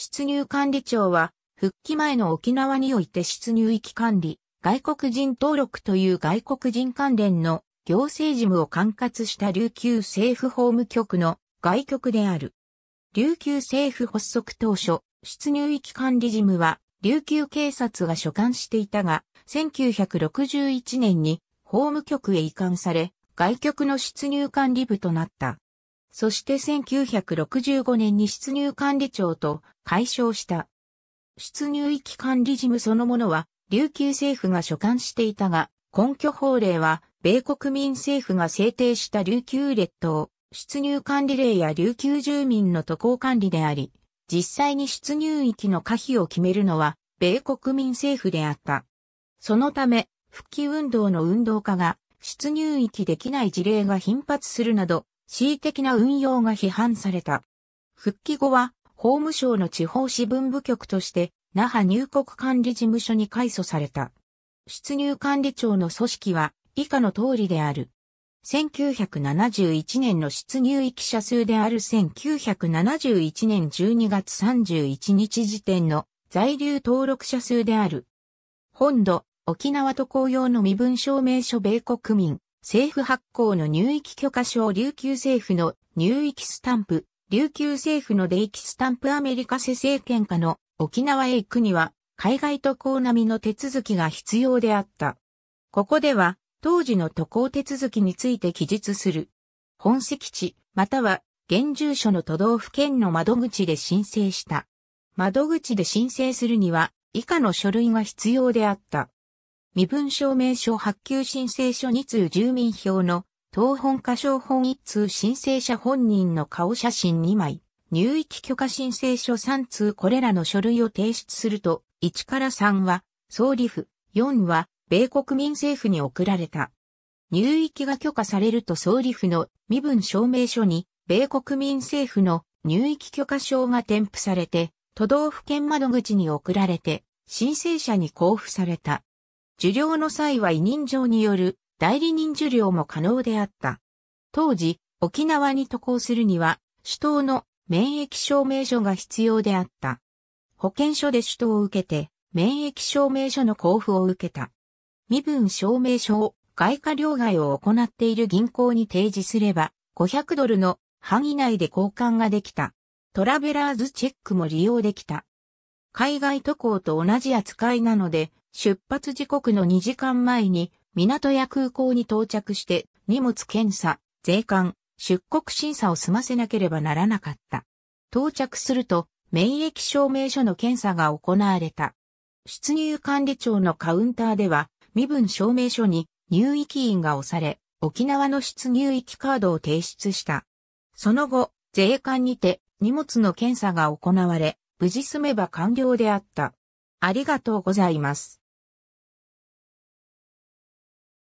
出入管理庁は、復帰前の沖縄において出入域管理、外国人登録という外国人関連の行政事務を管轄した琉球政府法務局の外局である。琉球政府発足当初、出入域管理事務は琉球警察が所管していたが、1961年に法務局へ移管され、外局の出入管理部となった。そして1965年に出入管理庁と解消した。出入域管理事務そのものは、琉球政府が所管していたが、根拠法令は、米国民政府が制定した琉球列島、出入管理令や琉球住民の渡航管理であり、実際に出入域の可否を決めるのは、米国民政府であった。そのため、復帰運動の運動家が、出入域できない事例が頻発するなど、恣意的な運用が批判された。復帰後は法務省の地方支分部局として那覇入国管理事務所に改組された。出入管理庁の組織は以下の通りである。1971年の出入域者数である1971年12月31日時点の在留登録者数である。本土、沖縄渡航用の身分証明書米国民、政府発行の入域許可証琉球政府の入域スタンプ、琉球政府の出キスタンプアメリカ世政権下の沖縄へ行くには海外渡航並みの手続きが必要であった。ここでは当時の渡航手続きについて記述する。本籍地、または現住所の都道府県の窓口で申請した。窓口で申請するには以下の書類が必要であった。身分証明書発給申請書2通住民票の当本箇所本1通申請者本人の顔写真2枚、入域許可申請書3通これらの書類を提出すると、1から3は、総理府、4は、米国民政府に送られた。入域が許可されると総理府の身分証明書に、米国民政府の入域許可証が添付されて、都道府県窓口に送られて、申請者に交付された。受領の際は委任状による代理人受領も可能であった。当時、沖縄に渡航するには、首都の免疫証明書が必要であった。保健所で首都を受けて、免疫証明書の交付を受けた。身分証明書を外貨両替を行っている銀行に提示すれば、500ドルの範囲内で交換ができた。トラベラーズチェックも利用できた。海外渡航と同じ扱いなので、出発時刻の2時間前に、港や空港に到着して、荷物検査、税関、出国審査を済ませなければならなかった。到着すると、免疫証明書の検査が行われた。出入管理庁のカウンターでは、身分証明書に入域員が押され、沖縄の出入域カードを提出した。その後、税関にて荷物の検査が行われ、無事済めば完了であった。ありがとうございます。